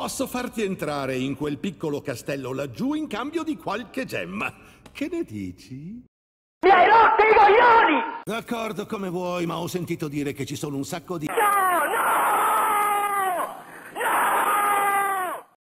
Posso farti entrare in quel piccolo castello laggiù in cambio di qualche gemma. Che ne dici? Mi hai rotto i coglioni! D'accordo come vuoi, ma ho sentito dire che ci sono un sacco di...